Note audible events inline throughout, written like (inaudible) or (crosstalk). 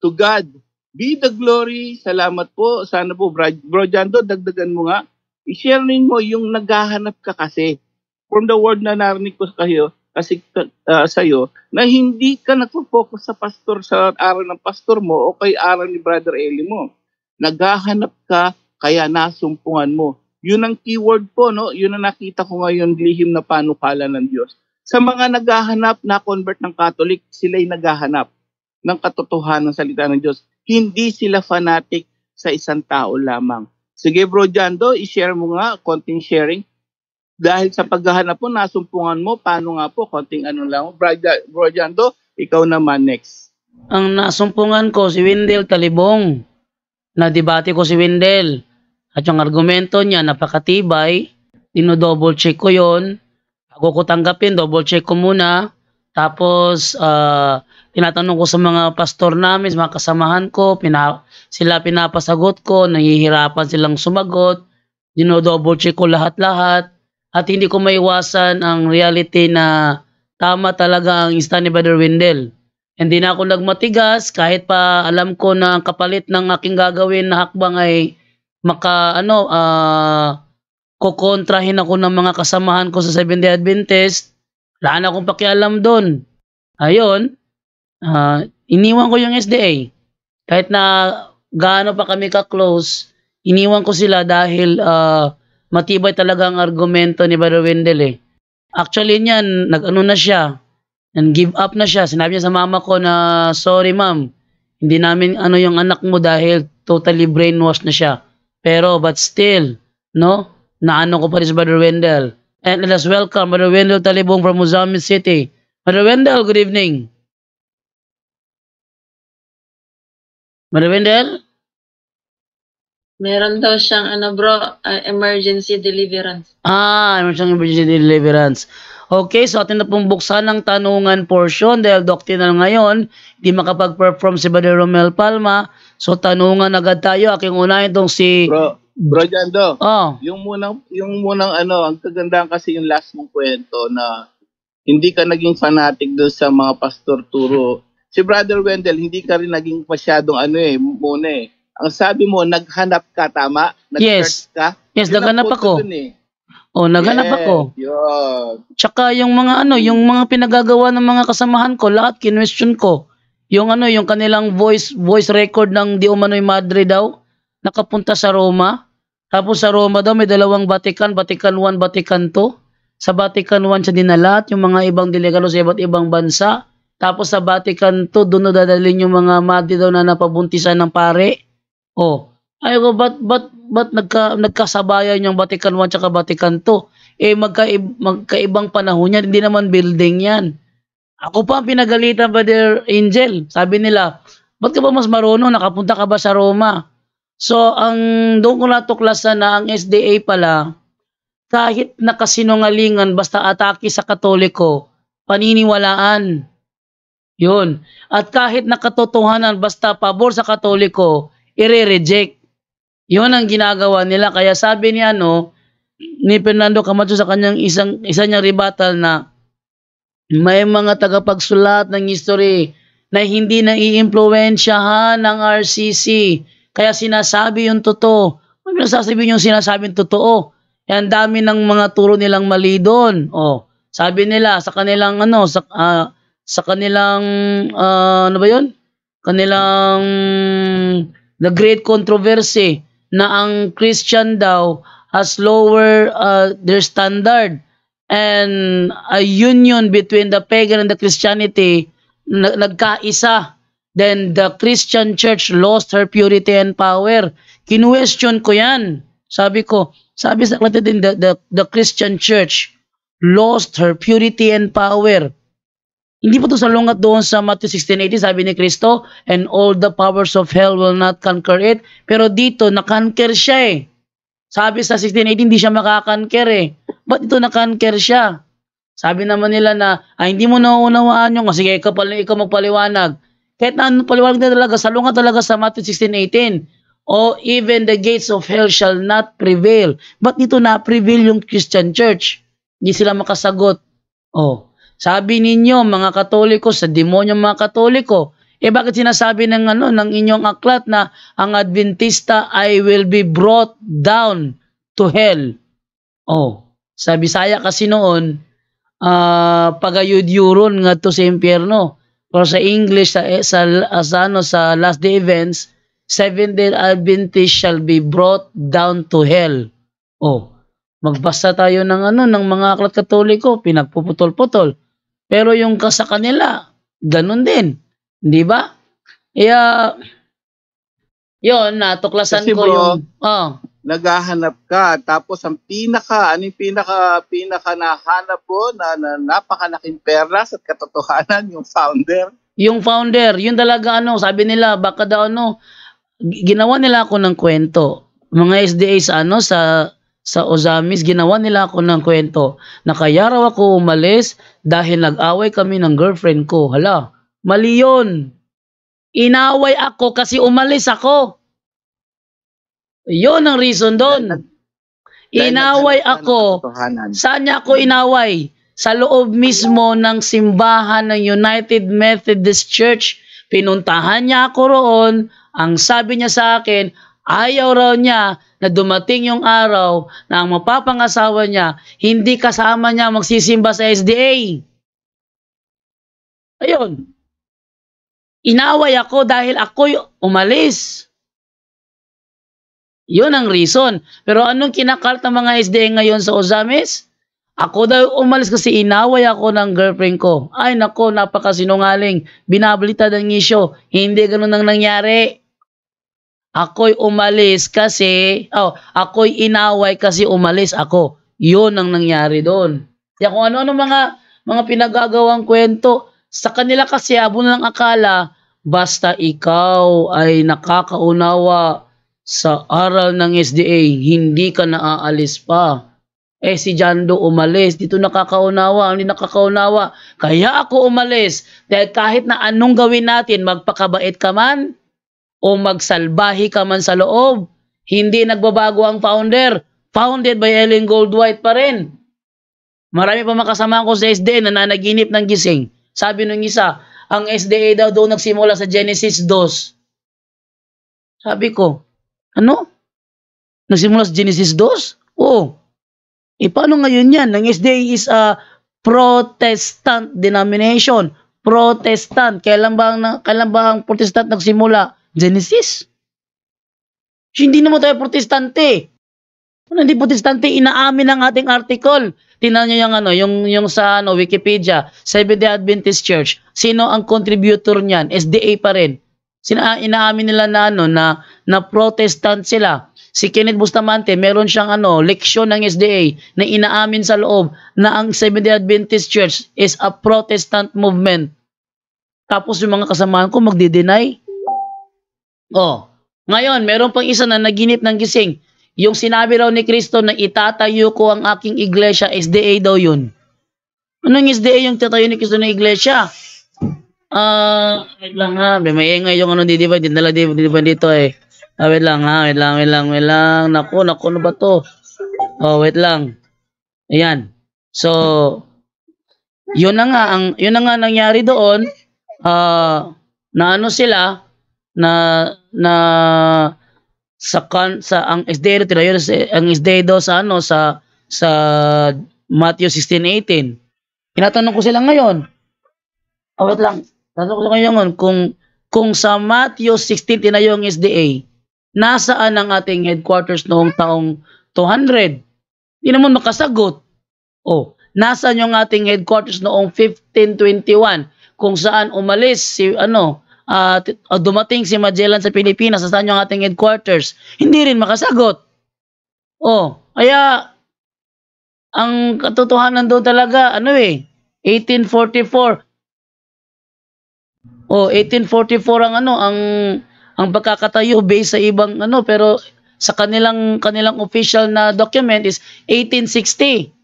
To God be the glory. Salamat po. Sana po, Bro Jando, dagdagan mo nga. I-share mo yung naghahanap ka kasi. From the word na narinig ko kayo, kasi uh, sa'yo, na hindi ka nagpo-focus sa pastor, sa araw ng pastor mo o kay araw ni Brother Eli mo. Naghahanap ka, kaya nasumpungan mo. Yun ang keyword po, no? Yun ang nakita ko ngayon, lihim na panukala ng Diyos. Sa mga naghahanap na convert ng Catholic, sila'y naghahanap ng katotohanan ng salita ng Diyos. Hindi sila fanatic sa isang tao lamang. Sige bro Jando, i-share mo nga, konting sharing. Dahil sa paghahanap po, nasumpungan mo, paano nga po, konting ano lang. Bro, Jando, ikaw naman next. Ang nasumpungan ko si Windel Talibong. Nadebate ko si Windel. At yung argumento niya, napakatibay. Dino-double check ko yon. Bago ko tanggapin, double check ko muna. Tapos, uh, tinatanong ko sa mga pastor namin, sa mga kasamahan ko, pina, sila pinapasagot ko, nahihirapan silang sumagot, dinodouble check ko lahat-lahat, at hindi ko maiwasan ang reality na tama talaga ang Stanley Brother Wendell. Hindi na ako nagmatigas kahit pa alam ko na ang kapalit ng aking gagawin na hakbang ay maka ano uh, kukontrahin ako ng mga kasamahan ko sa 7 Day Adventist. Wala na akong pakialam doon. Ayon, Uh, iniwan ko yung SDA. Kahit na gaano pa kami ka-close, iniwan ko sila dahil uh, matibay talaga ang argumento ni Brother Wendell eh. Actually niyan, nag-ano na siya, and give up na siya. Sinabi niya sa mama ko na, sorry ma'am, hindi namin ano yung anak mo dahil totally brainwashed na siya. Pero, but still, no? Naano ko pa rin si Brother Wendell. And let us welcome Brother Wendell Talibong from Mozambique City. Brother Wendell, good evening. Marivinder? Meron daw siyang ano bro, uh, emergency deliverance. Ah, meron siyang emergency deliverance. Okay, so atin na pong buksan ang tanungan portion dahil doctrinal ngayon, hindi makapag-perform si Brother Romel Palma. So tanungan agad tayo. Aking unahin itong si... Bro, bro Jando, oh. yung, munang, yung munang ano, ang kagandahan kasi yung last mong kwento na hindi ka naging fanatic doon sa mga pastor turo si Brother Wendell, hindi ka rin naging masyadong ano eh, muna eh. Ang sabi mo, naghanap ka, tama? nag yes. ka? Yes, yun naghanap ako. Dun, eh. Oh, naghanap yes, ako. Yun. Tsaka yung mga ano, yung mga pinagagawa ng mga kasamahan ko, lahat kinwestiyon ko. Yung ano, yung kanilang voice voice record ng Di Umano'y Madre daw, nakapunta sa Roma. Tapos sa Roma daw, may dalawang Vatican, Vatican 1, Vatican 2. Sa Vatican 1 siya dinalat, yung mga ibang delegado sa iba't ibang bansa tapos sa Vatican to doon dadalhin yung mga madi daw na napabuntisan ng pare. Oh, ay ko, ba't, ba't, ba't nagka, nagkasabayan yung Vatican 1 at Vatican 2? Eh, magkaib, magkaibang panahon yan, hindi naman building yan. Ako pa ang pinagalitan ba their angel? Sabi nila, "Bakit ka ba mas marunong? Nakapunta ka ba sa Roma? So, ang doon ko natuklasan na ang SDA pala, kahit nakasinungalingan, basta atake sa katoliko, paniniwalaan. Yun. At kahit nakatotohanan, basta pabor sa Katoliko, ire-reject. Yun ang ginagawa nila. Kaya sabi ni ano, ni Fernando Camacho sa kanyang isang, isa niyang rebuttal na may mga tagapagsulat ng history na hindi na iimpluensyahan ng RCC. Kaya sinasabi yung totoo. Huwag ano nyo sasabihin yung sinasabing totoo. Yan eh, dami ng mga turo nilang mali doon. O, oh, sabi nila sa kanilang ano, sa, uh, sa kanilang uh, ano ba 'yon? Kanilang the great controversy na ang Christian daw has lower uh, their standard and a union between the pagan and the Christianity nagkaisa then the Christian church lost her purity and power kinuwestiyon ko yan sabi ko sabi sa Latin the, the, the Christian church lost her purity and power hindi po ito salungat doon sa Matthew 16.80, sabi ni Kristo, and all the powers of hell will not conquer it. Pero dito, nakanker siya eh. Sabi sa 16.18, hindi siya makakanker eh. Ba't ito nakanker siya? Sabi naman nila na, ah, hindi mo nauunawaan yung, kasi ikaw, pala, ikaw magpaliwanag. Kahit na ano, paliwanag na talaga, salungat talaga sa Matthew 16.18. O even the gates of hell shall not prevail. Ba't dito na prevail yung Christian church? Hindi sila makasagot. Oh, sabi ninyo mga Katoliko sa demonyo mga Katoliko, eh bakit sinasabi ng ano ng inyong aklat na ang Adventista ay will be brought down to hell? Oh, sa Bisaya kasi noon, uh, pagayudyuron nga to sa impyerno. Pero sa English sa, eh, sa, sa ano sa last day events, seven day Adventist shall be brought down to hell. Oh, magbasa tayo ng ano ng mga aklat Katoliko, pinagpuputol-putol. Pero yung ka sa kanila, ganun din. Di ba? Kaya, yun, natuklasan Kasi ko bro, yung... Oh. Naghahanap ka, tapos ang pinaka, ano yung pinaka, pinaka nahanap mo na, na napakalaking pera sa katotohanan, yung founder? Yung founder, yun talaga ano, sabi nila, baka daw ano, ginawa nila ako ng kwento. Mga SDA sa ano, sa sa Ozamis, ginawa nila ako ng kwento na kaya raw ako umalis dahil nag-away kami ng girlfriend ko. Hala, mali yun. Inaway ako kasi umalis ako. Yun ang reason doon. Inaway ako. Saan niya ako inaway? Sa loob mismo ng simbahan ng United Methodist Church. Pinuntahan niya ako roon. Ang sabi niya sa akin, ayaw raw niya na dumating yung araw na ang mapapangasawa niya, hindi kasama niya magsisimba sa SDA. Ayun. Inaway ako dahil ako umalis. Yun ang reason. Pero anong kinakalt ng mga SDA ngayon sa Ozamis? Ako daw umalis kasi inaway ako ng girlfriend ko. Ay nako, napakasinungaling. Binabalitad ang isyo. Hindi ganun ang nangyari. Ako'y umalis kasi, oh, ako'y inaway kasi umalis ako. Yun ang nangyari doon. Kaya kung ano-ano mga, mga pinagagawang kwento, sa kanila kasi abo ah, na lang akala, basta ikaw ay nakakaunawa sa aral ng SDA, hindi ka naaalis pa. Eh si Jando umalis, dito nakakaunawa, hindi nakakaunawa. Kaya ako umalis, dahil kahit na anong gawin natin, magpakabait ka man, o magsalbahi ka man sa loob. Hindi nagbabago ang founder. Founded by Ellen Goldwhite pa rin. Marami pa makasama ko sa SDA na nanaginip ng gising. Sabi nung isa, ang SDA daw doon nagsimula sa Genesis 2. Sabi ko, ano? Nagsimula sa Genesis 2? Oo. E paano ngayon yan? Ang SDA is a Protestant denomination. Protestant. Kailan ba ang, kailan ba ang Protestant nagsimula? Genesis. Hindi naman tayo protestante. Kung hindi protestante, inaamin ang ating article. Tingnan nyo yung, ano, yung, yung sa ano, Wikipedia, Seventh-day Adventist Church. Sino ang contributor niyan? SDA pa rin. Sina, inaamin nila na, ano, na, na protestant sila. Si Kenneth Bustamante, meron siyang ano, leksyon ng SDA na inaamin sa loob na ang Seventh-day Adventist Church is a protestant movement. Tapos yung mga kasamahan ko magdi-deny. Oh, ngayon, meron pang isa na naginip ng gising. Yung sinabi raw ni Kristo na itatayo ko ang aking iglesia, SDA daw yun. Anong SDA yung tatayo ni Kristo na iglesia? Ah, uh, wait lang ha. May maingay yung ano, di ba? Dinala di, di ba dito eh. Ah, wait lang ha. Wait lang, wait lang, wait lang. Naku, naku, ano ba to? Oh, wait lang. Ayan. So, yun na nga ang yun na nga nangyari doon uh, ah, na ano sila na na sa kan, sa ang SDA tira ang SDA sa ano sa sa Matthew 16:18. Tinatanong ko sila ngayon. Oh, wait lang. Tanong ko sila ngayon kung kung sa Matthew 16 tinayo ang SDA, nasaan ang ating headquarters noong taong 200? Hindi naman makasagot. Oh, nasaan yung ating headquarters noong 1521 kung saan umalis si ano uh, dumating si Magellan sa Pilipinas, saan yung ating headquarters? Hindi rin makasagot. Oh, kaya ang katotohanan doon talaga, ano eh, 1844. Oh, 1844 ang ano, ang ang pagkakatayo based sa ibang ano, pero sa kanilang kanilang official na document is 1860.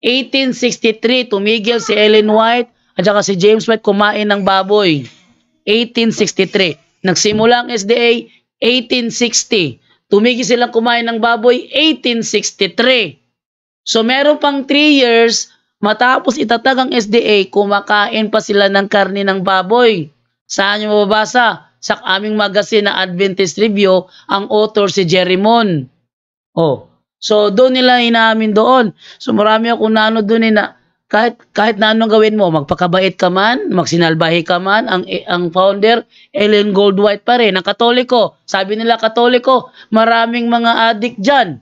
1863 tumigil si Ellen White at saka si James White kumain ng baboy. 1863. Nagsimula ang SDA 1860. Tumigil silang kumain ng baboy 1863. So meron pang 3 years matapos itatag ang SDA, kumakain pa sila ng karne ng baboy. Saan nyo mababasa? Sa aming magazine na Adventist Review, ang author si Jerry Oh. So doon nila inaamin doon. So marami akong nanood doon eh na kahit kahit na anong gawin mo, magpakabait ka man, magsinalbahi ka man, ang ang founder Ellen Goldwhite pa rin, ang Katoliko. Sabi nila Katoliko, maraming mga addict diyan.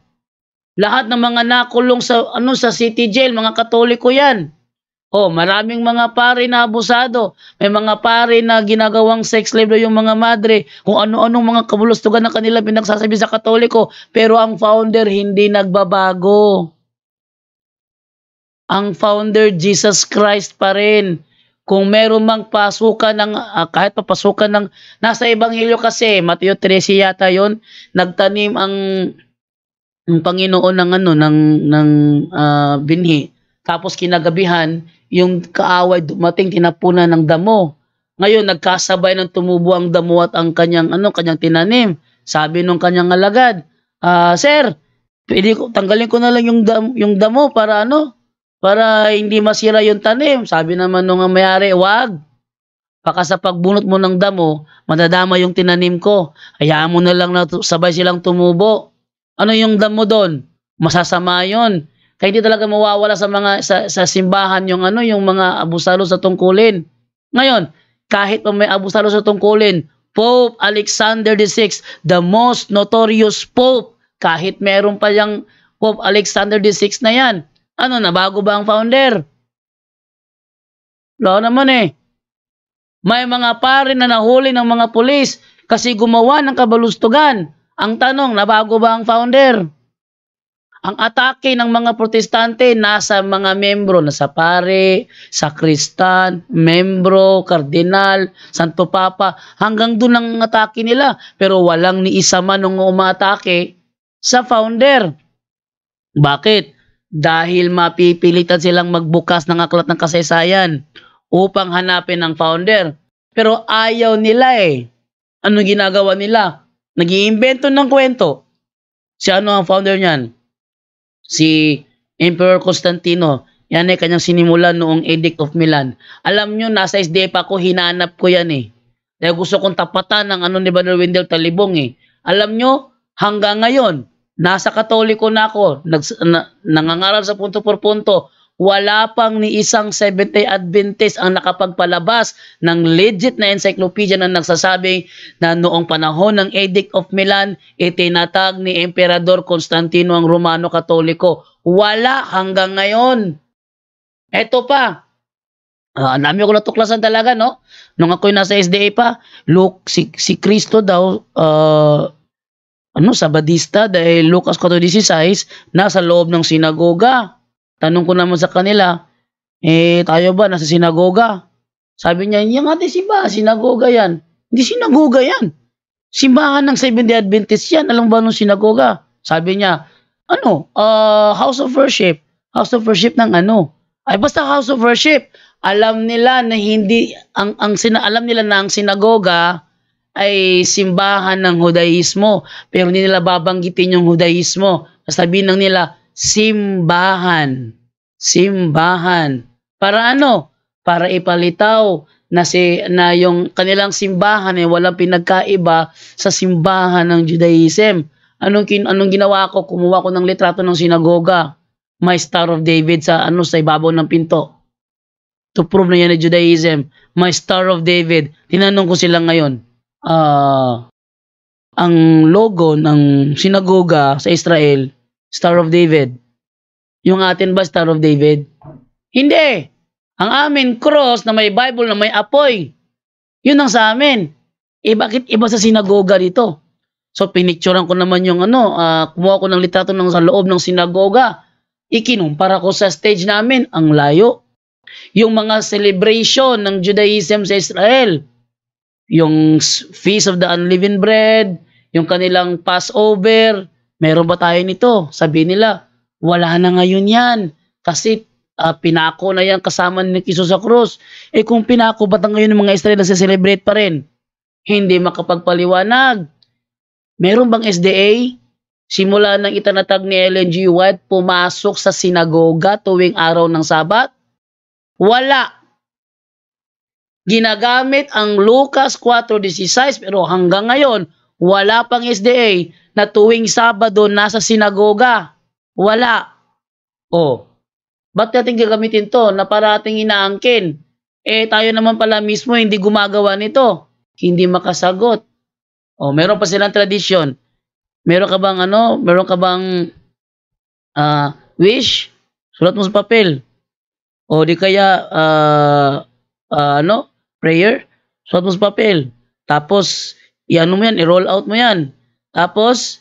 Lahat ng mga nakulong sa ano sa city jail, mga Katoliko 'yan. Oh, maraming mga pare na abusado. May mga pare na ginagawang sex slave yung mga madre. Kung ano-anong mga kabulustugan na kanila pinagsasabi sa Katoliko. Pero ang founder hindi nagbabago ang founder Jesus Christ pa rin. Kung meron mang pasukan ng, ah, kahit papasukan ng, nasa Ebanghelyo kasi, Mateo 13 yata yon nagtanim ang, ang Panginoon ng ano, ng, ng uh, binhi. Tapos kinagabihan, yung kaaway dumating, tinapunan ng damo. Ngayon, nagkasabay ng tumubo ang damo at ang kanyang, ano, kanyang tinanim. Sabi nung kanyang alagad, ah, sir, pwede ko, tanggalin ko na lang yung, dam, yung damo para ano, para hindi masira yung tanim. Sabi naman nung mayari, wag. Baka sa pagbunot mo ng damo, madadama yung tinanim ko. Hayaan mo na lang na sabay silang tumubo. Ano yung damo doon? Masasama yon. Kaya hindi talaga mawawala sa mga sa, sa simbahan yung ano yung mga abusalo sa tungkulin. Ngayon, kahit pa may abusalo sa tungkulin, Pope Alexander VI, the most notorious pope, kahit meron pa yung Pope Alexander VI na yan, ano, na, bago ba ang founder? Wala naman eh. May mga pare na nahuli ng mga pulis kasi gumawa ng kabalustugan. Ang tanong, nabago ba ang founder? Ang atake ng mga protestante nasa mga membro, nasa pare, kristan, membro, kardinal, santo papa, hanggang doon ang atake nila. Pero walang ni isa man nung umaatake sa founder. Bakit? dahil mapipilitan silang magbukas ng aklat ng kasaysayan upang hanapin ang founder. Pero ayaw nila eh. Ano ginagawa nila? nag ng kwento. Si ano ang founder niyan? Si Emperor Constantino. Yan eh, kanyang sinimulan noong Edict of Milan. Alam nyo, nasa SDF ako, hinanap ko yan eh. Dahil gusto kong tapatan ng ano ni Manuel Wendell Talibong eh. Alam nyo, hanggang ngayon, Nasa katoliko na ako, nag, na, nangangaral sa punto por punto, wala pang ni isang Seventh-day Adventist ang nakapagpalabas ng legit na encyclopedia na nagsasabing na noong panahon ng Edict of Milan, itinatag ni Emperador Constantino ang Romano Katoliko. Wala hanggang ngayon. Eto pa, uh, ah, nami ko natuklasan talaga, no? Nung ako'y nasa SDA pa, look, si, si Cristo daw, uh, ano, Sabadista dahil Lucas 4.16 nasa loob ng sinagoga. Tanong ko naman sa kanila, eh tayo ba nasa sinagoga? Sabi niya, yung si ba, sinagoga yan. Hindi sinagoga yan. Simbahan ng Seventh-day Adventist yan. Alam ba nung sinagoga? Sabi niya, ano, uh, house of worship. House of worship ng ano? Ay basta house of worship. Alam nila na hindi ang ang sina, alam nila na ang sinagoga ay simbahan ng Hudaismo. Pero hindi nila babanggitin yung Hudaismo. Sabihin lang nila, simbahan. Simbahan. Para ano? Para ipalitaw na si na yung kanilang simbahan ay walang pinagkaiba sa simbahan ng Judaism. Anong kin, anong ginawa ko? Kumuha ko ng litrato ng sinagoga. My Star of David sa ano sa ibabaw ng pinto. To prove na yan ay Judaism. My Star of David. Tinanong ko sila ngayon uh, ang logo ng sinagoga sa Israel, Star of David. Yung atin ba Star of David? Hindi. Ang amin cross na may Bible na may apoy. Yun ang sa amin. Eh bakit iba sa sinagoga dito? So pinicturan ko naman yung ano, uh, kumuha ko ng litrato ng sa loob ng sinagoga. Ikinumpara ko sa stage namin ang layo. Yung mga celebration ng Judaism sa Israel yung feast of the unleavened bread, yung kanilang Passover, meron ba tayo nito? Sabi nila, wala na ngayon yan kasi uh, pinako na yan kasama ni Jesus sa krus. Eh kung pinako, ba't ngayon ng mga Israel na celebrate pa rin? Hindi makapagpaliwanag. Meron bang SDA? Simula ng itanatag ni Ellen G. White, pumasok sa sinagoga tuwing araw ng Sabat? Wala ginagamit ang Lucas 4.16 pero hanggang ngayon, wala pang SDA na tuwing Sabado nasa sinagoga. Wala. O, ba't natin gagamitin to na parating inaangkin? Eh, tayo naman pala mismo hindi gumagawa nito. Hindi makasagot. O, meron pa silang tradisyon. Meron ka bang ano? Meron ka bang uh, wish? Sulat mo sa papel. O, di kaya, uh, uh, ano? prayer, suot mo sa papel. Tapos, i-ano mo yan, i-roll out mo yan. Tapos,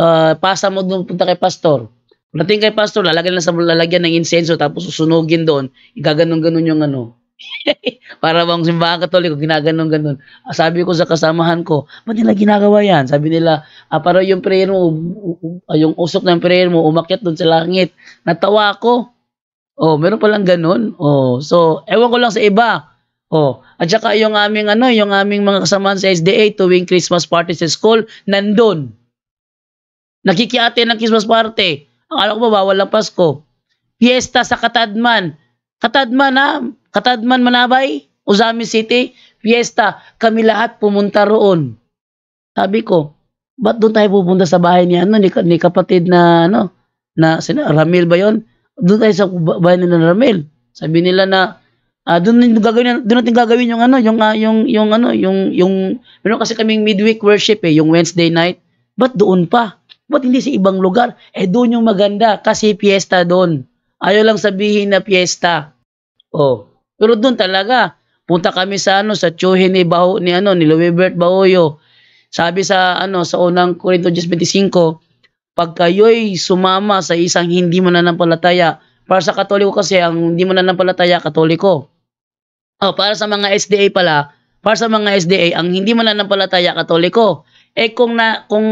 uh, pasa mo doon punta kay pastor. Dating kay pastor, lalagyan lang sa lalagyan ng insenso tapos susunugin doon. Igaganon-ganon yung ano. (laughs) Para bang simbahan katoliko, ginaganon-ganon. Ah, sabi ko sa kasamahan ko, ba't nila ginagawa yan? Sabi nila, ah, para yung prayer mo, um, um, ah, yung usok ng prayer mo, umakyat doon sa langit. Natawa ako. Oh, meron palang ganun. Oh, so, ewan ko lang sa iba. Oh, at saka yung aming ano, yung aming mga kasama sa SDA tuwing Christmas party sa school, nandoon. Nakikiate ng Christmas party. Ang Akala ko ba bawal ang Pasko? Fiesta sa Katadman. Katadman ha? Katadman Manabay? Uzami City? Fiesta. Kami lahat pumunta roon. Sabi ko, ba't doon tayo pupunta sa bahay niya ano, ni, ni kapatid na, ano, na, sina, Ramil ba yon? Doon tayo sa bahay ni Ramil. Sabi nila na, Ah, uh, doon din gagawin doon natin gagawin yung ano, yung uh, yung yung ano, yung yung meron kasi kaming midweek worship eh, yung Wednesday night. But doon pa? But hindi sa ibang lugar? Eh doon yung maganda kasi piyesta doon. Ayaw lang sabihin na piyesta. Oh. Pero doon talaga punta kami sa ano sa Chuhin ni Baho ni ano ni Louisbert Bahoyo. Sabi sa ano sa unang Korinto 25, pag kayo'y sumama sa isang hindi mananampalataya, para sa Katoliko kasi ang hindi mananampalataya Katoliko. Oh, para sa mga SDA pala, para sa mga SDA, ang hindi mananampalataya katoliko, eh kung na kung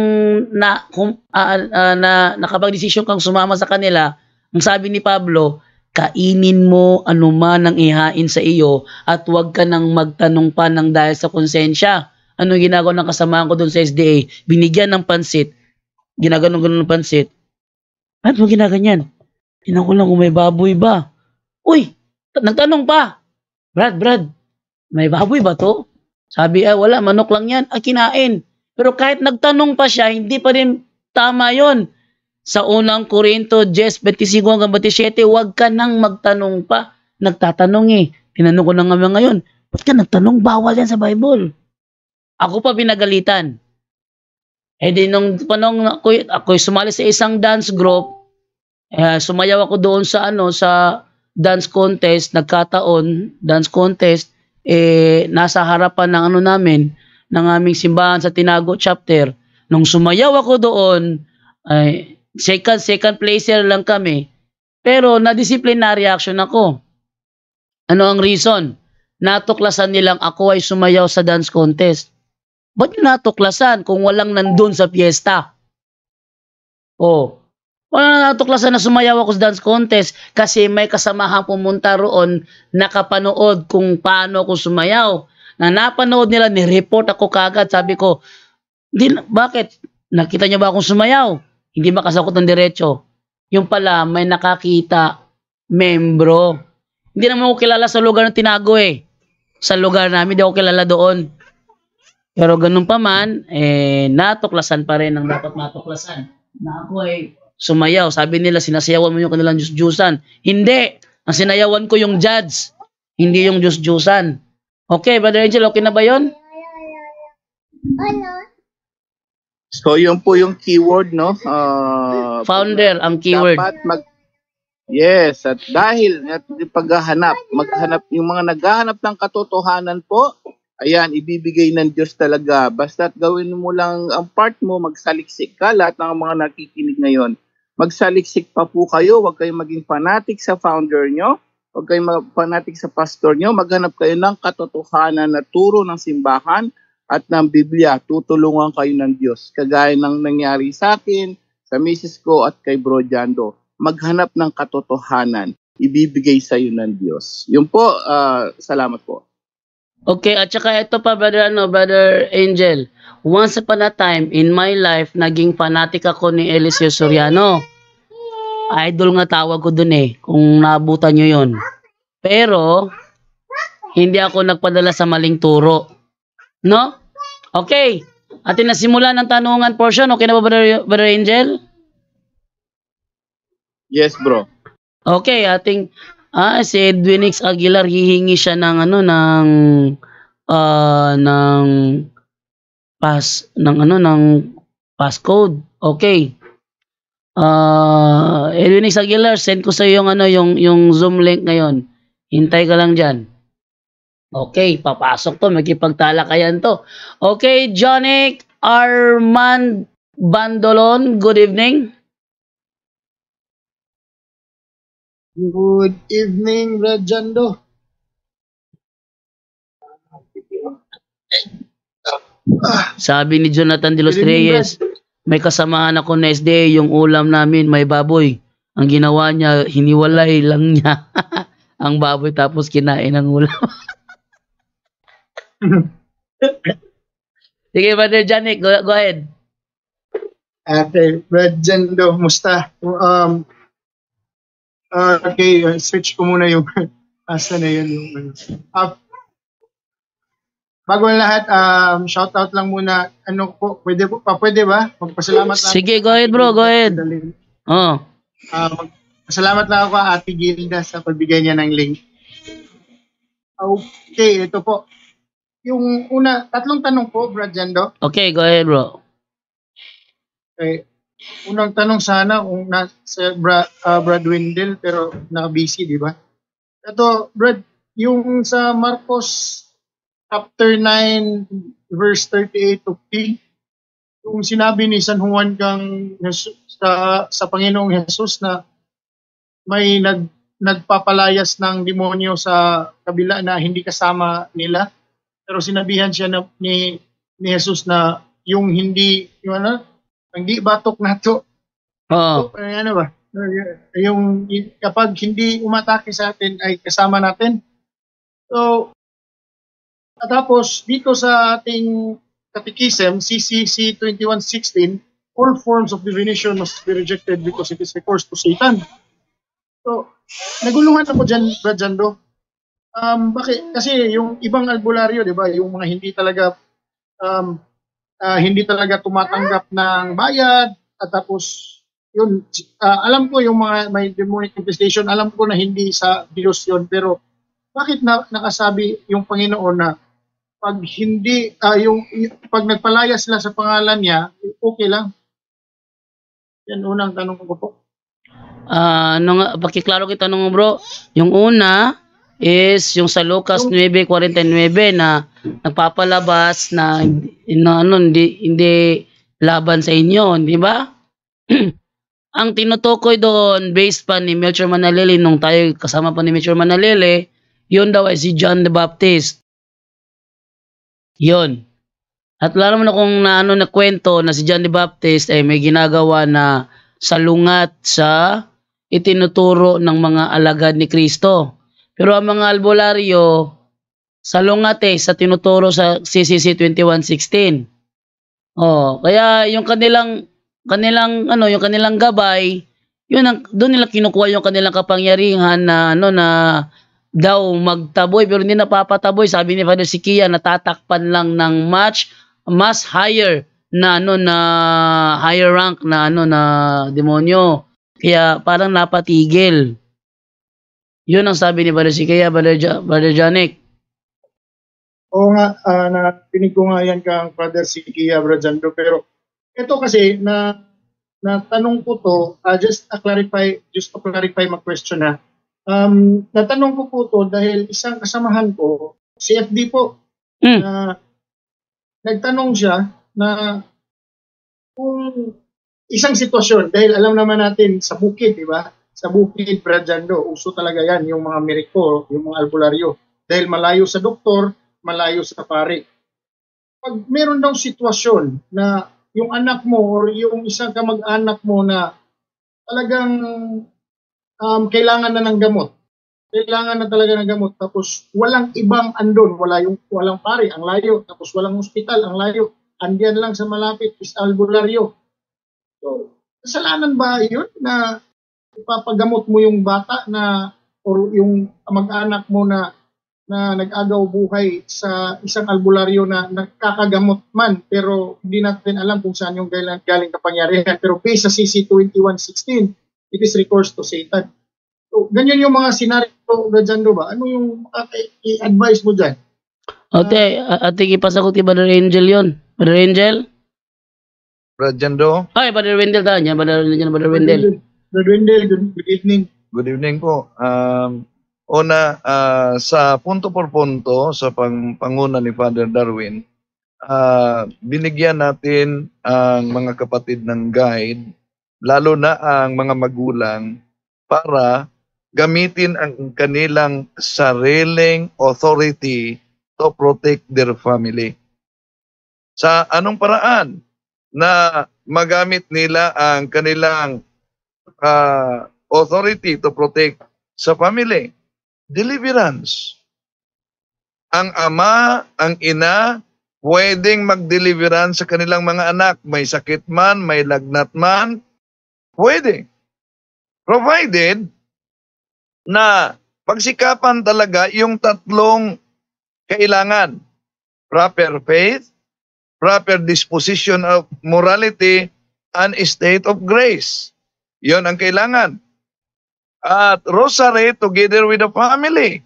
na kung uh, uh, na nakapagdesisyon kang sumama sa kanila, ang sabi ni Pablo, kainin mo anuman ang ihain sa iyo at huwag ka nang magtanong pa ng dahil sa konsensya. Ano ginagawa ng kasamahan ko doon sa SDA? Binigyan ng pansit. Ginaganon-ganon ng pansit. Ano mo ginaganyan? Tinanong ko lang kung may baboy ba. Uy, nagtanong pa. Brad, Brad, may baboy ba to? Sabi, eh, wala, manok lang yan. Ah, kinain. Pero kahit nagtanong pa siya, hindi pa rin tama yon. Sa unang Korinto 10, 25 hanggang 27, huwag ka nang magtanong pa. Nagtatanong eh. Tinanong ko na nga ngayon, ba't ka nagtanong? Bawal yan sa Bible. Ako pa pinagalitan. Eh di nung panong ako, ako sumali sa isang dance group, eh, sumayaw ako doon sa ano, sa dance contest, nagkataon, dance contest, eh, nasa harapan ng ano namin, ng aming simbahan sa Tinago chapter. Nung sumayaw ako doon, ay, second, second placer lang kami. Pero na-disciplinary action ako. Ano ang reason? Natuklasan nilang ako ay sumayaw sa dance contest. Ba't natuklasan kung walang nandun sa piyesta? Oh, wala natuklasan na sumayaw ako sa dance contest kasi may kasamahan pumunta roon nakapanood kung paano ako sumayaw. Na napanood nila, ni-report ako kagad. Sabi ko, Di, bakit? Nakita niyo ba akong sumayaw? Hindi makasakot ng diretsyo. Yung pala, may nakakita membro. Hindi naman ako kilala sa lugar ng tinago eh. Sa lugar namin, di ako kilala doon. Pero ganun pa man, eh, natuklasan pa rin ang dapat matuklasan. Na ako ay eh, sumayaw. Sabi nila, sinasayawan mo yung kanilang Diyos-Diyusan. Hindi! Ang sinayawan ko yung judge, hindi yung Diyos-Diyusan. Okay, Brother Angel, okay na ba yon? Ano? So, yun po yung keyword, no? Uh, Founder, ang keyword. Dapat mag... Yes, at dahil at paghahanap, maghanap yung mga naghahanap ng katotohanan po, ayan, ibibigay ng Diyos talaga. Basta't gawin mo lang ang part mo, magsaliksik ka lahat ng mga nakikinig ngayon. Magsaliksik pa po kayo, huwag kayong maging fanatic sa founder nyo, huwag kayong fanatic sa pastor nyo, maghanap kayo ng katotohanan na turo ng simbahan at ng Biblia. Tutulungan kayo ng Diyos. Kagaya ng nangyari sa akin, sa misis ko at kay Bro Jando. Maghanap ng katotohanan. Ibibigay sa iyo ng Diyos. Yun po, uh, salamat po. Okay, at saka ito pa, Brother, ano, Brother Angel. Once upon a time in my life, naging fanatic ako ni Eliseo Soriano. Idol nga tawag ko dun eh, kung naabutan nyo yon. Pero, hindi ako nagpadala sa maling turo. No? Okay. Atin na simulan ang tanungan portion. Okay na ba, Brother, Brother Angel? Yes, bro. Okay, ating ah, si Edwin Aguilar hihingi siya ng ano ng uh, ng pass ng ano ng passcode. Okay. Uh, Edwin X send ko sa iyo yung, ano, yung, yung Zoom link ngayon. Hintay ka lang dyan. Okay, papasok to. Magkipagtalakayan to. Okay, Johnny Armand Bandolon, good evening. Good evening, Rajando. Sabi ni Jonathan De Los Reyes, may kasamahan ako na SD, yung ulam namin may baboy. Ang ginawa niya, hiniwalay lang niya (laughs) ang baboy tapos kinain ang ulam. (laughs) Sige, Brother Janik, go, go ahead. Okay, Brad Jendo, musta? Um, uh, okay, switch ko muna yung, (laughs) asa na yun yung, uh, Bago ang lahat, um, shout out lang muna. Ano po, pwede po, pa, pwede ba? Magpasalamat lang. Sige, go ahead bro, go ahead. Oo. Oh. Ah, uh, Salamat lang ako Ate Gilda sa pagbigay niya ng link. Okay, ito po. Yung una, tatlong tanong po, Brad Jando. Okay, go ahead bro. Okay. Unang tanong sana kung na sa Bra, uh, Brad Windel pero naka-busy, di ba? Ito, Brad, yung sa Marcos chapter 9 verse 38 of 50 yung sinabi ni San Juan kang Jesus, sa sa Panginoong Jesus na may nag nagpapalayas ng demonyo sa kabila na hindi kasama nila pero sinabihan siya na, ni ni Jesus na yung hindi yung ano hindi batok na to. Oo. Ah. Oh. Eh, ano ba? Eh, yung kapag hindi umatake sa atin ay kasama natin. So tapos dito sa ating Catechism, CCC 2116, all forms of divination must be rejected because it is recourse to Satan. So, nagulungan ako dyan, Brad Jando. Um, bakit? Kasi yung ibang albularyo, di ba, yung mga hindi talaga um, uh, hindi talaga tumatanggap ng bayad at tapos yun, uh, alam ko yung mga may demonic infestation, alam ko na hindi sa Diyos yun, pero bakit na, nakasabi yung Panginoon na pag hindi uh, ah, yung, yung pag nagpalaya sila sa pangalan niya, okay lang. Yan unang tanong ko po. Ah, uh, ano nga pakiklaro kita nung bro, yung una is yung sa Lucas 9:49 na nagpapalabas na, na ano hindi hindi laban sa inyo, di ba? (clears throat) Ang tinutukoy doon based pa ni Melchor Manalili nung tayo kasama pa ni Melchor Manalili, yun daw ay si John the Baptist yun. At wala naman akong na, ano, na kwento na si John the Baptist ay eh, may ginagawa na salungat sa itinuturo ng mga alagad ni Kristo. Pero ang mga albularyo, salungat eh, sa tinuturo sa CCC 2116. Oh, kaya yung kanilang kanilang ano, yung kanilang gabay, yun ang doon nila kinukuha yung kanilang kapangyarihan na ano na daw magtaboy pero hindi napapataboy. Sabi ni Father Sikia natatakpan lang ng match mas higher na ano na higher rank na ano na demonyo. Kaya parang napatigil. Yun ang sabi ni Father Sikia, Father Janek. Oo nga, uh, ah, napinig ko nga yan kang Father Sikia, Brajando. Pero ito kasi na na tanong ko to, uh, just to clarify, just to clarify my question ha Um, natanong ko po to dahil isang kasamahan ko, si FD po, mm. na nagtanong siya na kung isang sitwasyon, dahil alam naman natin sa bukid, di ba? Sa bukid, Bradyando, uso talaga yan, yung mga miriko, yung mga albularyo. Dahil malayo sa doktor, malayo sa pare. Pag meron daw sitwasyon na yung anak mo or yung isang kamag-anak mo na talagang um, kailangan na ng gamot. Kailangan na talaga ng gamot. Tapos walang ibang andon, wala yung walang pare, ang layo. Tapos walang ospital, ang layo. Andiyan lang sa malapit is albularyo. So, kasalanan ba yun na ipapagamot mo yung bata na or yung mag-anak mo na na nag-agaw buhay sa isang albularyo na nagkakagamot man pero hindi natin alam kung saan yung galing, galing kapangyarihan. Pero based sa CC 2116, it is recourse to Satan. So, ganyan yung mga senaryo na dyan, ba? Ano yung i-advise mo dyan? Ate, uh, ate, ipasagot kay Brother Angel yun. Brother Angel? Brother Jando? Ay, Brother Wendel tayo niya. Brother Wendel, Brother Wendel. Brother Wendel, good evening. Good evening po. Um, una, uh, sa punto por punto, sa pang, panguna ni Father Darwin, uh, binigyan natin ang mga kapatid ng guide lalo na ang mga magulang, para gamitin ang kanilang sariling authority to protect their family. Sa anong paraan na magamit nila ang kanilang uh, authority to protect sa family? Deliverance. Ang ama, ang ina, pwedeng mag sa kanilang mga anak. May sakit man, may lagnat man, Pwede. Provided na pagsikapan talaga yung tatlong kailangan. Proper faith, proper disposition of morality, and state of grace. Yon ang kailangan. At rosary together with the family.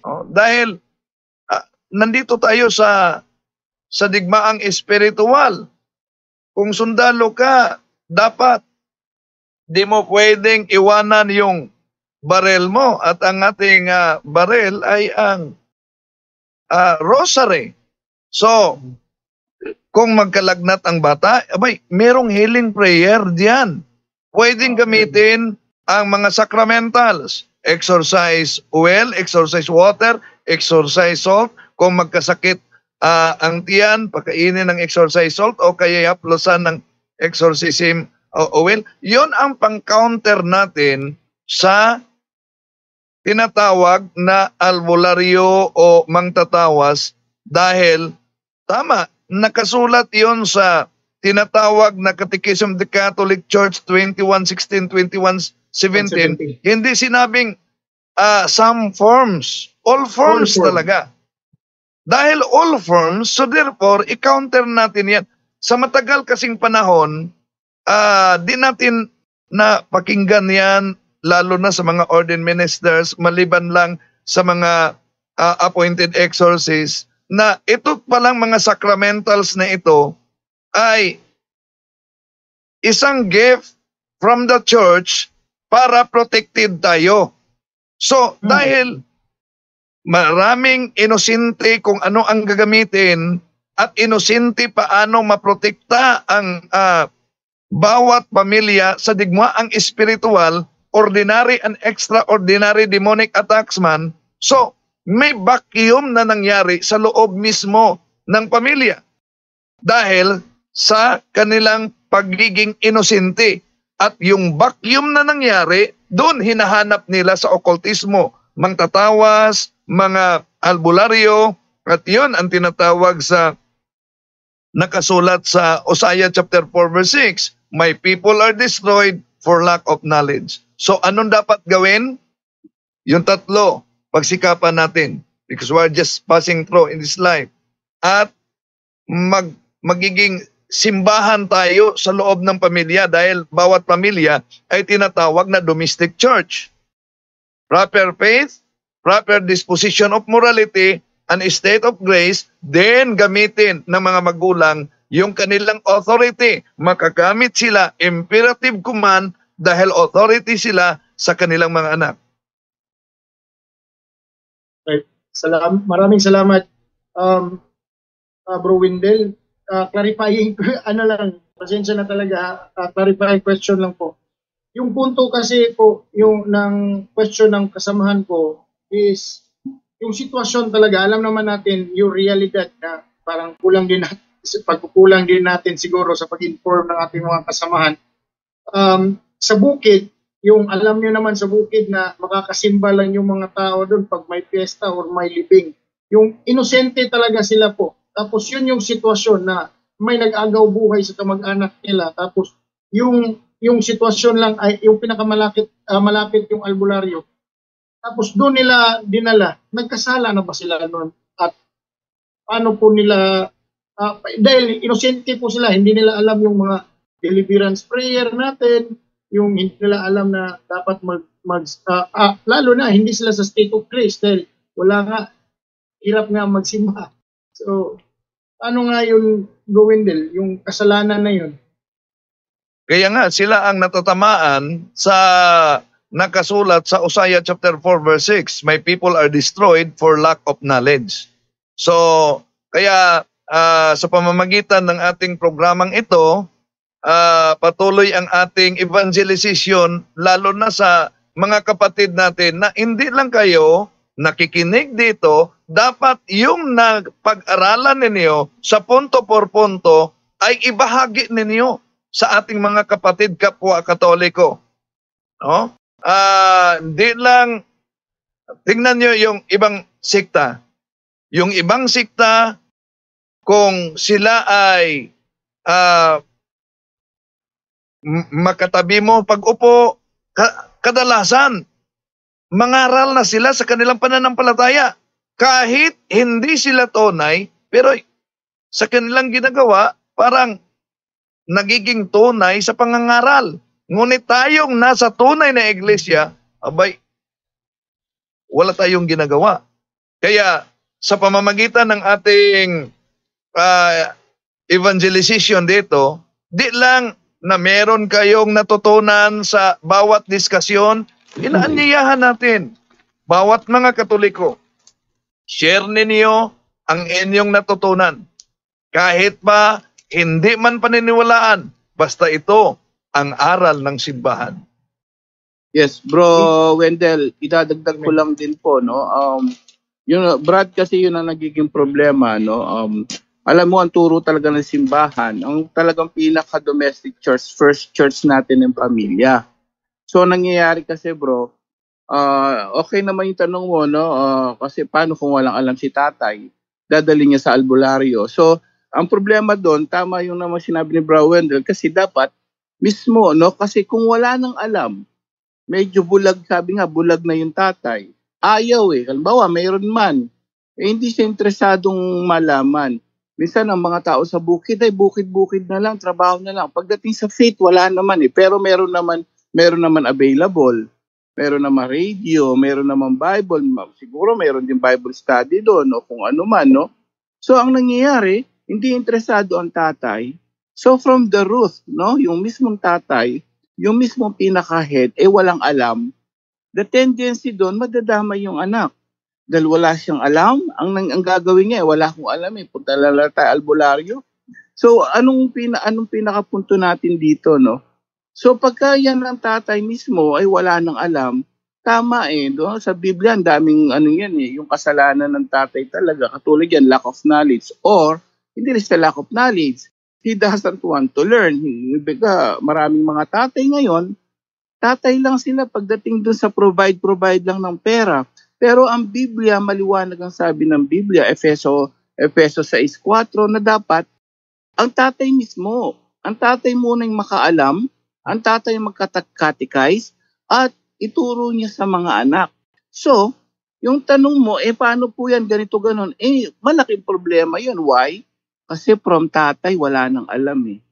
Oh, dahil uh, nandito tayo sa sa digmaang espiritual. Kung sundalo ka, dapat Di mo pwedeng iwanan yung barel mo at ang ating uh, barel ay ang uh, rosary. So, kung magkalagnat ang bata, abay, merong healing prayer diyan. Pwedeng gamitin ang mga sacramentals, exercise well, exercise water, exercise salt. Kung magkasakit uh, ang tiyan, pakainin ng exercise salt o kaya haplosan ng exorcism oh well, yon ang pang-counter natin sa tinatawag na albularyo o mangtatawas dahil tama, nakasulat yon sa tinatawag na Catechism of the Catholic Church 2116, 2117. 170. Hindi sinabing uh, some forms, all forms all form. talaga. Dahil all forms, so therefore, i-counter natin yan. Sa matagal kasing panahon, uh, di natin na pakinggan yan lalo na sa mga ordained ministers maliban lang sa mga uh, appointed exorcists na ito palang mga sacramentals na ito ay isang gift from the church para protected tayo. So hmm. dahil maraming inosente kung ano ang gagamitin at inosente paano maprotekta ang uh, bawat pamilya sa ang espiritual, ordinary and extraordinary demonic attacks man, so may vacuum na nangyari sa loob mismo ng pamilya dahil sa kanilang pagiging inosente at yung vacuum na nangyari, doon hinahanap nila sa okultismo, mga tatawas, mga albularyo, at yun ang tinatawag sa nakasulat sa Osaya chapter 4 verse 6. My people are destroyed for lack of knowledge. So anong dapat gawin? Yung tatlo, pagsikapan natin because we're just passing through in this life. At mag, magiging simbahan tayo sa loob ng pamilya dahil bawat pamilya ay tinatawag na domestic church. Proper faith, proper disposition of morality, and state of grace, then gamitin ng mga magulang yung kanilang authority. Makagamit sila imperative command dahil authority sila sa kanilang mga anak. Right. Salam, maraming salamat um, uh, Bro Windel. Uh, clarifying, (laughs) ano lang, pasensya na talaga, uh, clarifying question lang po. Yung punto kasi po, yung ng question ng kasamahan ko is yung sitwasyon talaga, alam naman natin yung reality na parang kulang din natin pagkukulang din natin siguro sa pag-inform ng ating mga kasamahan. Um, sa bukid, yung alam nyo naman sa bukid na makakasimba lang yung mga tao doon pag may piyesta or may libing. Yung inosente talaga sila po. Tapos yun yung sitwasyon na may nag-agaw buhay sa kamag-anak nila. Tapos yung yung sitwasyon lang ay yung pinakamalapit uh, ah, malapit yung albularyo. Tapos doon nila dinala, nagkasala na ba sila noon? At paano po nila Uh, dahil inosente po sila, hindi nila alam yung mga deliverance prayer natin, yung hindi nila alam na dapat mag, mag uh, uh, lalo na hindi sila sa state of grace dahil wala nga, hirap nga magsimba. So, ano nga yung gawin din, yung kasalanan na yun? Kaya nga, sila ang natatamaan sa nakasulat sa Usaya chapter 4 verse 6, my people are destroyed for lack of knowledge. So, kaya uh, sa pamamagitan ng ating programang ito, uh, patuloy ang ating evangelization lalo na sa mga kapatid natin na hindi lang kayo nakikinig dito, dapat yung napag-aralan ninyo sa punto por punto ay ibahagi ninyo sa ating mga kapatid kapwa katoliko. No? Uh, ah, hindi lang tingnan niyo yung ibang sikta. Yung ibang sikta kung sila ay uh, ah, makatabi mo pag-upo, ka- kadalasan mangaral na sila sa kanilang pananampalataya. Kahit hindi sila tunay, pero sa kanilang ginagawa, parang nagiging tunay sa pangangaral. Ngunit tayong nasa tunay na iglesia, abay, wala tayong ginagawa. Kaya sa pamamagitan ng ating uh, ah, evangelization dito, di lang na meron kayong natutunan sa bawat diskasyon, inaanyayahan natin bawat mga katoliko. Share ninyo ang inyong natutunan. Kahit pa hindi man paniniwalaan, basta ito ang aral ng simbahan. Yes, bro Wendell, idadagdag ko lang din po no. Um, yun, broadcast kasi yun ang nagiging problema no. Um, alam mo, ang turo talaga ng simbahan, ang talagang pinaka-domestic church, first church natin ng pamilya. So, nangyayari kasi bro, uh, okay naman yung tanong mo, no? Uh, kasi paano kung walang alam si tatay? Dadali niya sa albularyo. So, ang problema doon, tama yung naman sinabi ni Bro Wendell, kasi dapat mismo, no? Kasi kung wala nang alam, medyo bulag, sabi nga, bulag na yung tatay. Ayaw eh. Halimbawa, mayroon man. Eh, hindi siya interesadong malaman Minsan ang mga tao sa bukid ay bukid-bukid na lang, trabaho na lang. Pagdating sa faith, wala naman eh. Pero meron naman, meron naman available. Meron naman radio, meron naman Bible. Siguro meron din Bible study doon o kung ano man, no? So ang nangyayari, hindi interesado ang tatay. So from the root, no, yung mismong tatay, yung mismong pinaka-head, eh walang alam. The tendency doon, madadama yung anak dahil wala siyang alam. Ang, ang, ang gagawin niya, eh, wala akong alam eh. Punta lang tayo albularyo. So, anong, pina, anong pinakapunto natin dito, no? So, pagka yan ng tatay mismo ay wala nang alam, tama eh. Do? Sa Biblia, ang daming ano yan eh, yung kasalanan ng tatay talaga. Katulad yan, lack of knowledge. Or, hindi rin sa lack of knowledge. He doesn't want to learn. Ibigka, maraming mga tatay ngayon, tatay lang sila pagdating dun sa provide-provide lang ng pera pero ang Biblia, maliwanag ang sabi ng Biblia, Efeso, Efeso 6.4, na dapat ang tatay mismo, ang tatay muna yung makaalam, ang tatay magkatikais, at ituro niya sa mga anak. So, yung tanong mo, eh paano po yan ganito ganon? Eh, malaking problema yun. Why? Kasi from tatay, wala nang alam eh.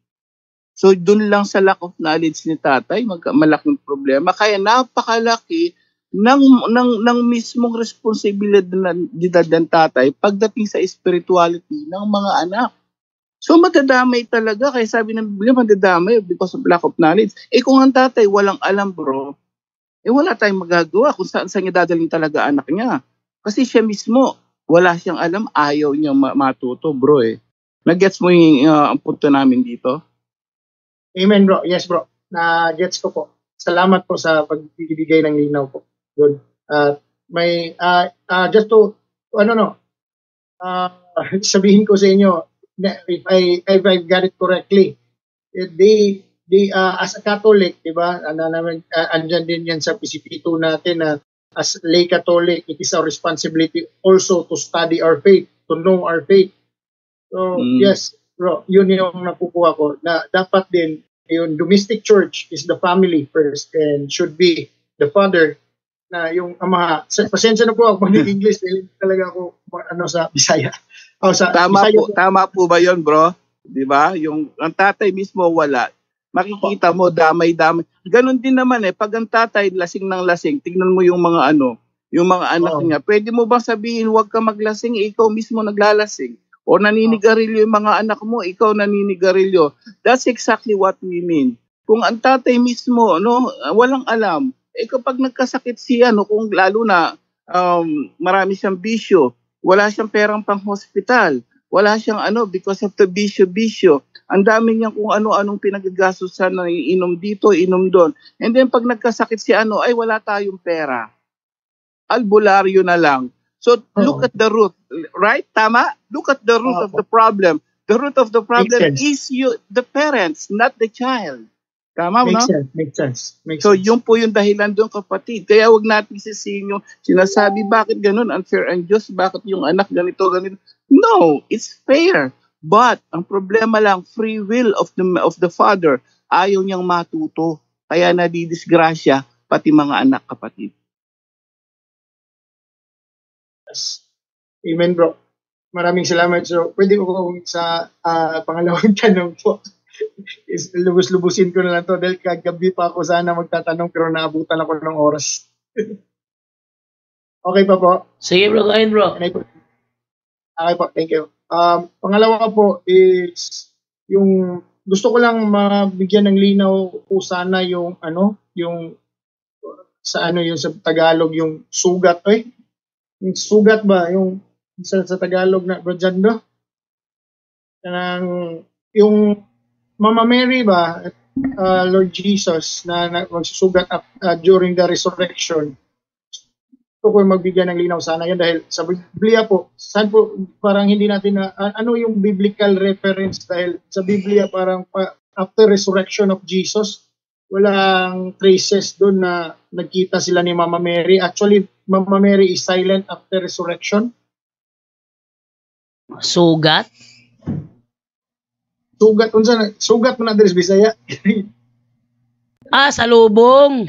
So, dun lang sa lack of knowledge ni tatay, mag- malaking problema. Kaya napakalaki ng ng ng mismong responsibilidad ng tatay pagdating sa spirituality ng mga anak. So madadamay talaga kay sabi ng Biblia madadamay because of lack of knowledge. Eh kung ang tatay walang alam bro, eh wala tayong magagawa kung saan saan niya dadalhin talaga anak niya. Kasi siya mismo wala siyang alam, ayaw niya matuto bro eh. Nag-gets mo yung uh, ang punto namin dito? Amen bro. Yes bro. Na-gets ko po. Salamat po sa pagbibigay ng linaw po. Good. Uh, may, uh, uh, just to, ano no, uh, (laughs) sabihin ko sa inyo, if I, if I got it correctly, they, eh, they uh, as a Catholic, di ba, ano namin, uh, andyan din yan sa PCP2 natin na uh, as lay Catholic, it is our responsibility also to study our faith, to know our faith. So, mm. yes, bro, yun yung nakukuha ko. Na dapat din, yung domestic church is the family first and should be the father na yung ang mga pasensya na po ako mag-English eh, talaga ako ano sa Bisaya. (laughs) Oh, sa tama Bisaya. po, tama po ba 'yon, bro? 'Di ba? Yung ang tatay mismo wala. Makikita mo damay-damay. Ganon din naman eh, pag ang tatay lasing ng lasing, tingnan mo yung mga ano, yung mga anak oh. niya. Pwede mo bang sabihin, huwag ka maglasing, eh, ikaw mismo naglalasing? O naninigarilyo yung mga anak mo, ikaw naninigarilyo. That's exactly what we mean. Kung ang tatay mismo, no, walang alam, eh kapag nagkasakit si ano, kung lalo na um, marami siyang bisyo, wala siyang perang pang hospital, wala siyang ano, because of the bisyo-bisyo, ang dami niya kung ano-anong pinagagastusan na inom dito, inom doon. And then pag nagkasakit si ano, ay wala tayong pera. Albularyo na lang. So look at the root, right? Tama? Look at the root of the problem. The root of the problem is you, the parents, not the child. Tama, Makes no? Sense. Makes sense. Makes so, sense. yun po yung dahilan doon, kapatid. Kaya wag natin sisihin yung sinasabi, bakit ganun, unfair and just, bakit yung anak ganito, ganito. No, it's fair. But, ang problema lang, free will of the, of the father, ayaw niyang matuto. Kaya nadidisgrasya, pati mga anak, kapatid. Yes. Amen, bro. Maraming salamat. So, pwede ko sa uh, pangalawang (laughs) tanong po is, lubos-lubusin ko na lang to dahil kagabi pa ako sana magtatanong pero naabutan ako ng oras. (laughs) okay pa po? Sige bro, kain bro. Okay po, thank you. Um, pangalawa po is yung gusto ko lang mabigyan ng linaw po sana yung ano, yung sa ano yung sa Tagalog yung sugat eh. Yung sugat ba yung sa, sa Tagalog na Brojando? Nang yung Mama Mary ba at uh, Lord Jesus na, na magsusugat up, uh, during the resurrection. Gusto ko magbigyan ng linaw sana yan dahil sa Biblia po, saan po parang hindi natin na, ano yung biblical reference dahil sa Biblia parang pa, after resurrection of Jesus, walang traces doon na nagkita sila ni Mama Mary. Actually, Mama Mary is silent after resurrection. Sugat? So sugat unsa na sugat man diri Bisaya. ah, salubong.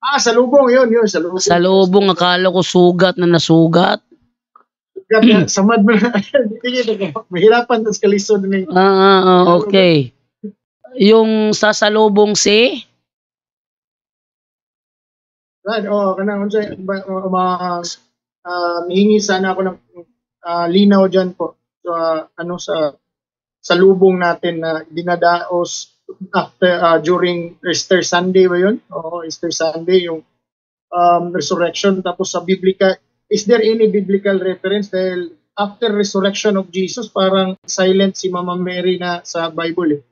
Ah, salubong 'yon, 'yon, salubong. Salubong akala ko sugat na nasugat. Sugat na samad man. (laughs) Mahirapan tas kalisod ni. Ah, ah, ah okay. Yung sa sasalubong si Brad, oh, kana unsa ma uh, mihingi sana ako ng uh, linaw diyan po. So, uh, ano sa sa lubong natin na dinadaos after uh, during Easter Sunday ba yun? Oo, Easter Sunday yung um, resurrection tapos sa biblical is there any biblical reference dahil after resurrection of Jesus parang silent si Mama Mary na sa Bible eh.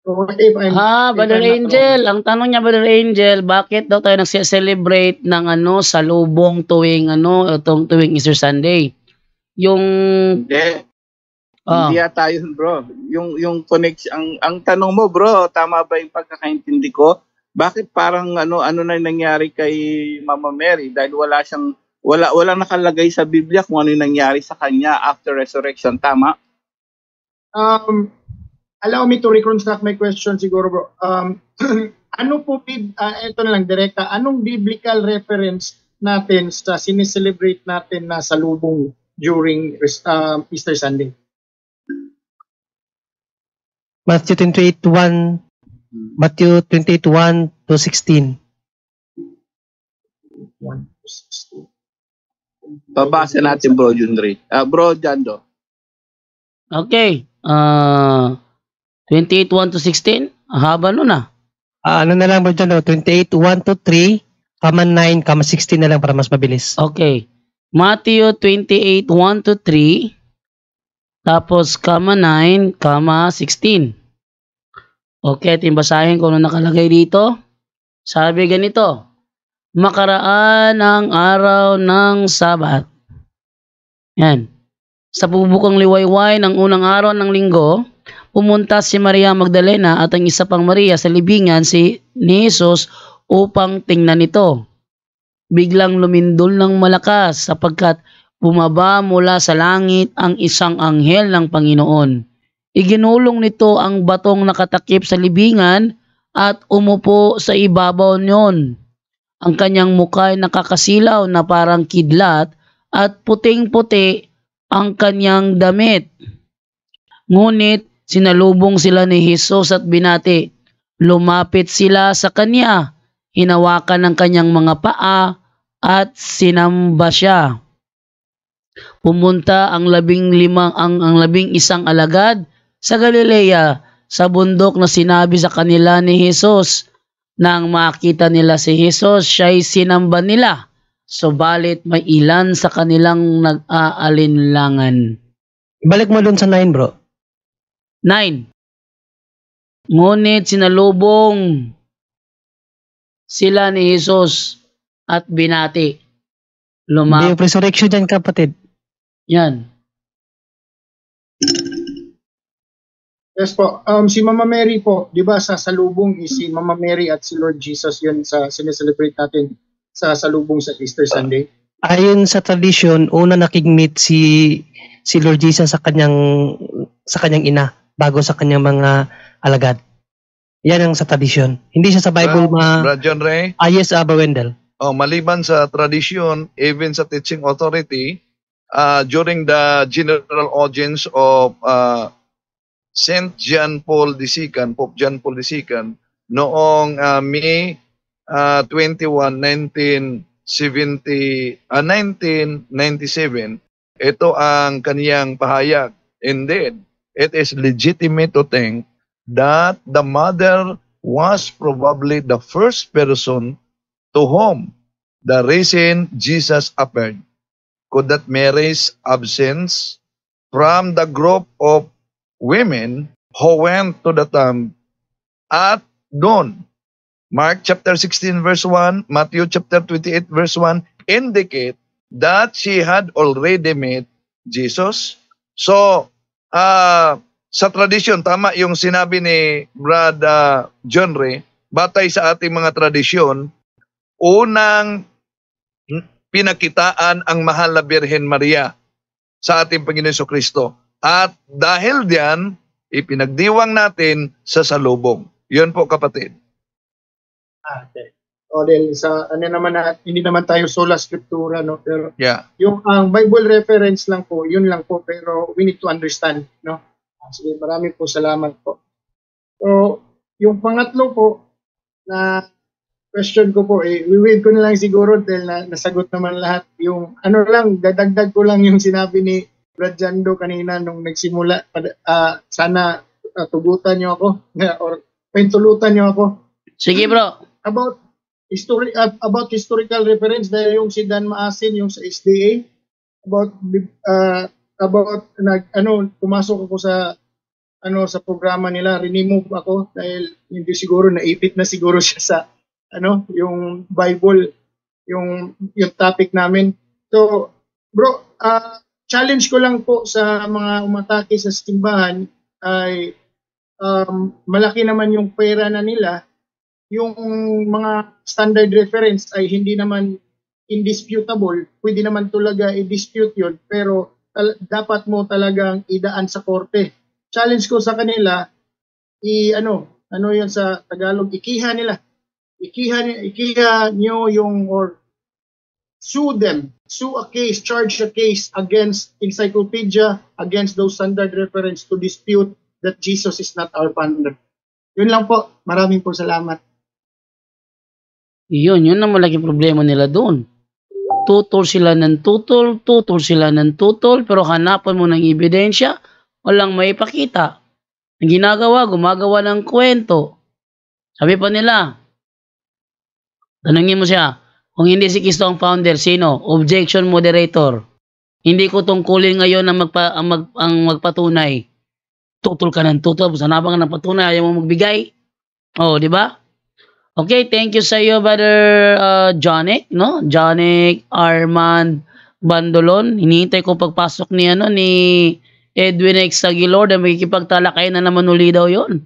So ah, Brother Angel, ang tanong niya Brother Angel, bakit daw tayo nagse-celebrate ng ano sa lubong tuwing ano, tuwing Easter Sunday? Yung Oh. Hindi yata yun, bro. Yung yung connection ang ang tanong mo, bro, tama ba yung pagkakaintindi ko? Bakit parang ano ano na nangyari kay Mama Mary dahil wala siyang wala wala nakalagay sa Biblia kung ano yung nangyari sa kanya after resurrection, tama? Um allow me to reconstruct my question siguro, bro. Um (clears throat) ano po uh, ah, ito na lang direkta, anong biblical reference natin sa sineselebrate natin na salubong during uh, Easter Sunday? Matthew 28:1 Matthew 28:1 to 16. 1 natin bro Junry. Uh, ah, bro Jando. Okay. Uh, ah, 28.1 to 16? Haba nun ah. Uh, ano na lang bro Jando? 28.1 to 3, comma 9, comma 16 na lang para mas mabilis. Okay. Matthew 28.1 to 3, tapos, comma 9, comma 16. Okay, at basahin kung ano nakalagay dito. Sabi ganito, makaraan ang araw ng sabat. Yan. Sa pubukang liwayway ng unang araw ng linggo, pumunta si Maria Magdalena at ang isa pang Maria sa libingan si ni Jesus upang tingnan ito. Biglang lumindol ng malakas sapagkat Bumaba mula sa langit ang isang anghel ng Panginoon. Iginulong nito ang batong nakatakip sa libingan at umupo sa ibabaw niyon. Ang kanyang mukha ay nakakasilaw na parang kidlat at puting-puti ang kanyang damit. Ngunit sinalubong sila ni Jesus at binati. Lumapit sila sa kanya, hinawakan ng kanyang mga paa at sinamba siya. Pumunta ang labing limang ang, ang labing isang alagad sa Galilea sa bundok na sinabi sa kanila ni Hesus Nang makita nila si Jesus, ay sinamba nila. Subalit may ilan sa kanilang nag-aalinlangan. Balik mo dun sa 9 bro. 9. Ngunit sinalubong sila ni Hesus at binati. Luma- Hindi yung resurrection dyan kapatid. Yan. Yes po. Um, si Mama Mary po, di ba sa salubong is si Mama Mary at si Lord Jesus yun sa sineselebrate natin sa salubong sa Easter Sunday? Ayon sa tradition, una nakigmeet si si Lord Jesus sa kanyang sa kanyang ina bago sa kanyang mga alagad. Yan ang sa tradition. Hindi siya sa Bible ma... Brad John Ray? Ah, yes, Abba Wendell. Oh, maliban sa tradition, even sa teaching authority, uh, during the general audience of uh, St. John Paul II, Pope John Paul II, noong uh, May uh, 21, 1970, uh, 1997, ito ang kaniyang pahayag. Indeed, it is legitimate to think that the mother was probably the first person to whom the recent Jesus appeared could that Mary's absence from the group of women who went to the tomb at dawn. Mark chapter 16 verse 1, Matthew chapter 28 verse 1 indicate that she had already met Jesus. So, uh, sa tradisyon, tama yung sinabi ni Brad uh, John Ray, batay sa ating mga tradisyon, unang pinakitaan ang mahal na Birhen Maria sa ating Panginoon so Kristo. At dahil diyan, ipinagdiwang natin sa salubong. Yun po kapatid. Ate. O dahil sa ano naman na, hindi naman tayo sola scriptura no pero yeah. yung ang um, Bible reference lang po, yun lang po pero we need to understand no. Ah, sige, maraming po salamat po. So, yung pangatlo po na question ko po, eh, wait ko na lang siguro dahil na, nasagot naman lahat. Yung ano lang, dadagdag ko lang yung sinabi ni Brad Jando kanina nung nagsimula. Uh, sana uh, tugutan nyo ako or pintulutan nyo ako. Sige bro. About history uh, about historical reference dahil yung si Dan Maasin yung sa SDA about uh, about nag ano pumasok ako sa ano sa programa nila, renemo ako dahil hindi siguro naipit na siguro siya sa ano, yung Bible, yung yung topic namin. So, bro, uh, challenge ko lang po sa mga umatake sa simbahan ay um, malaki naman yung pera na nila. Yung mga standard reference ay hindi naman indisputable. Pwede naman talaga i-dispute yun, pero tal- dapat mo talagang idaan sa korte. Challenge ko sa kanila, i ano, ano yun sa Tagalog, ikiha nila ikiha, ikiha nyo yung or sue them, sue a case, charge a case against encyclopedia, against those standard reference to dispute that Jesus is not our founder. Yun lang po. Maraming po salamat. Yun, yun ang malaking problema nila doon. Tutol sila ng tutol, tutol sila ng tutol, pero hanapan mo ng ebidensya, walang maipakita. Ang ginagawa, gumagawa ng kwento. Sabi pa nila, Tanungin mo siya, kung hindi si Kristo ang founder, sino? Objection moderator. Hindi ko tungkulin ngayon ang, magpa, ang, mag, ang magpatunay. Tutol ka ng tutol. Sanabang ka ng patunay. Ayaw mo magbigay. Oh, di ba? Okay, thank you sa iyo, brother uh, Jonic, no? Jonic Armand Bandolon. Hinihintay ko pagpasok ni, ano, ni Edwin X. Aguilar na magkikipagtalakay na naman uli daw yon.